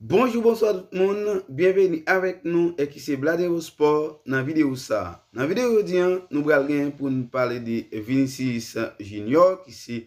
Bonjour, bonsoir tout le monde, bienvenue avec nous et qui c'est Bladero Sport, na video sa. Na video dien, nou blal gen pou nou pale de Vinicius Junior, ki se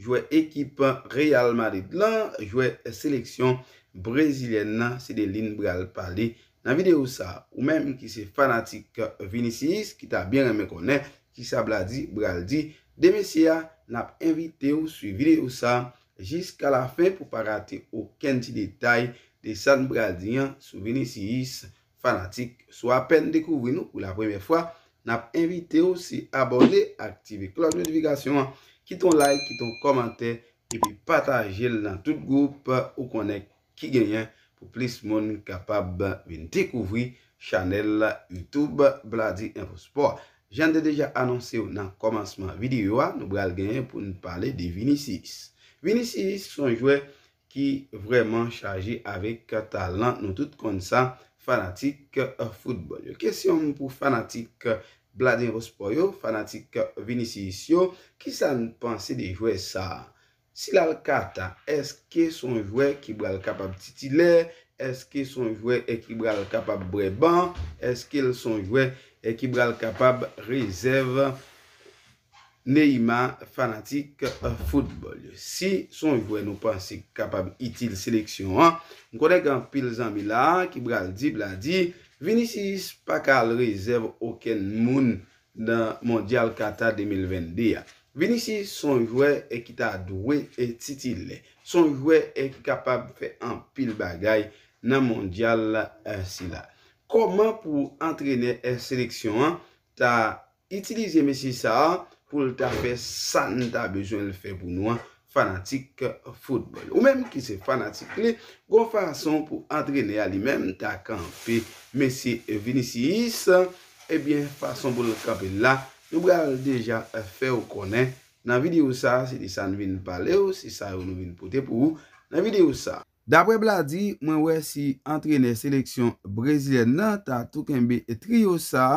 jouè ekip Real Madrid lan, jouè seleksyon brésilienne nan, se de l'in blal pale. Na video sa, ou menm ki se fanatique Vinicius, ki ta bien remè konè, ki sa bladi, blal di, de mesia, nap invite ou su video sa, jiska la fin pou pa rate ou ken ti detay, Desan bradyan sou Vinicius fanatik. Sou apen dekouvri nou pou la preme fwa. Nap invite ou si abonje, aktive klok notifikasyon. Kiton like, kiton komante, epi pataje l nan tout goup ou konen ki genyen pou plis moun kapab vin dekouvri chanel YouTube brady InfoSport. Jande deja anonsi ou nan komansman videyo nou bral genyen pou nou pale de Vinicius. Vinicius son jwe Ki vreman chaji avek talan nou tout kon sa fanatik eh, futbol. Kesyon pou fanatik eh, Bladin Rospoyo, fanatik eh, Vinicisio. Ki sa nou panse de jwe sa? Si lal kata, eske son jwe Kibral kapab Titilè? Eske son jwe Ekibral kapab Breban? Eske son jwe Ekibral kapab Rezèvè? Neyma fanatik euh, foutbol. Si son jwe nou pasi kapab itil seleksyon an, mkode gen pil zanmi la ki bral dibla di, venisi pakal rezerv oken moun nan mondyal kata 2022. Venisi son jwe e ki ta adouwe etitile. Son jwe e ki kapab fe an pil bagay nan mondyal euh, sila. Koman pou antrene seleksyon an, ta itilize mesi sa an, Poul ta pe san, ta bejwen le fe pou nou an fanatik fotbol. Ou menm ki se fanatik li, gwo fason pou antrene a li menm ta kampe, Messi e Vinicius, ebyen fason pou le kampe la, nou bral deja fe ou konen. Nan videyo sa, se di sa nou vin pale ou, se sa nou vin pote pou ou, nan videyo sa. Dapre bladi, mwen wesi antrene seleksyon brezile nan, ta toukembe triyo sa,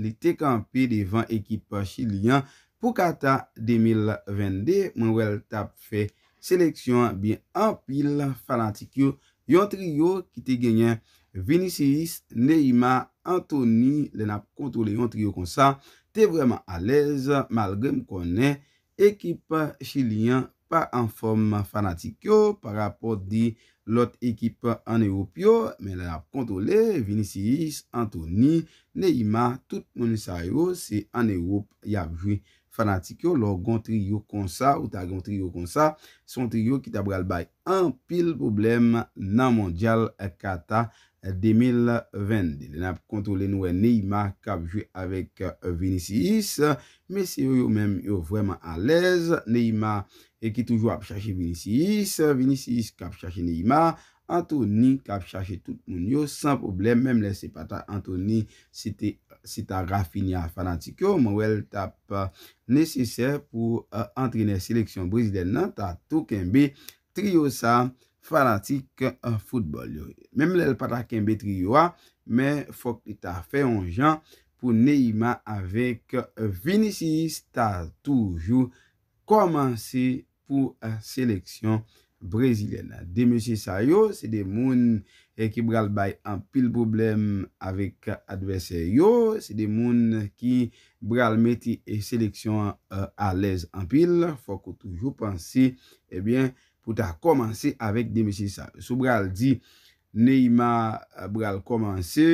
li te kampe devan ekipa chilyan, Pou kata 2022, mwen wel tap fe seleksyon bin anpil fanatik yo yon triyo ki te genyen Vinicius, Neyma, Anthony, le nap kontrole yon triyo konsan. Te vreman alez, mal genm konen ekip chilien pa anform fanatik yo par rapport di lot ekip an Europe yo, men le nap kontrole Vinicius, Anthony, Neyma, tout monisario se an Europe yavjoui. Fanatik yo, lor gontri yo konsa, ou ta gontri yo konsa, son tri yo ki ta bral bay an pil problem nan mondyal kata 2020. Den ap kontrole nou e Neyma kap jwe avèk euh, Vinicius, mè se yo yo mèm yo vwèman alèz, Neyma e ki toujou ap chache Vinicius, Vinicius kap chache Neyma, Anthony kap chache tout moun yo, san problem mèm lè se pata Anthony, se te apchache. si ta rafinia fanatik yo, mwen wel tap euh, neseser pou antrene euh, seleksyon brezilen nan, ta tou kembe triyosa fanatik euh, futbol yo. Mem lèl pata kembe triyowa, men fok li ta feyon jan pou Neyma avèk Vinicis ta toujou komanse pou seleksyon brezilen nan. De M. Sayo, se de moun E ki bral bay an pil problem avek adwese yo. Se de moun ki bral meti e seleksyon e, alez an pil. Fokou toujou pansi e pou ta komanse avek demisisa. Sou bral di neyma e, bral komanse.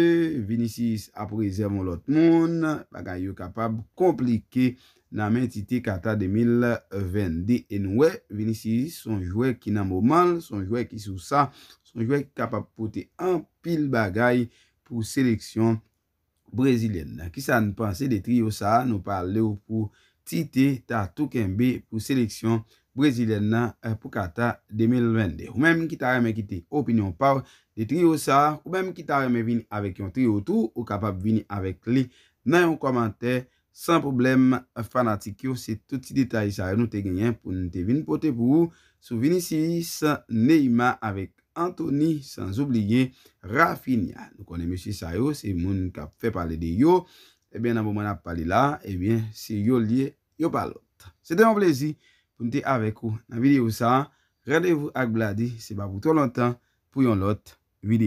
Vinicis apreze moun lot moun. Pagan yo kapab komplike nan men titi kata 2020. E noue Vinicis son jwe ki nan mouman. Son jwe ki sou sa konpon. Nou jwe kapap pote an pil bagay pou seleksyon brezilen nan. Ki sa nou panse de triyo sa? Nou pale ou pou tite ta toukenbe pou seleksyon brezilen nan eh, pou kata 2022. Ou menm ki ta reme kite opinyon paou de triyo sa? Ou menm ki ta reme vin avèk yon triyo tou? Ou kapap vin avèk li nan yon komante san problem eh, fanatik yo? Se touti detay sa ren nou te genyen pou nou te vin pote pou sou Vinicius Neyma avèk. Anthony, sans oublier, Rafinha. Nou konen mè si sayo, se moun kap fè palè de yo, ebyen nan moun mè nap palè la, ebyen si yo liye, yo palot. Se de yon plezi, pou mè te avek ou nan videyo sa, rèdevou ak bladi, se ba voutou lontan, pou yon lot videyo.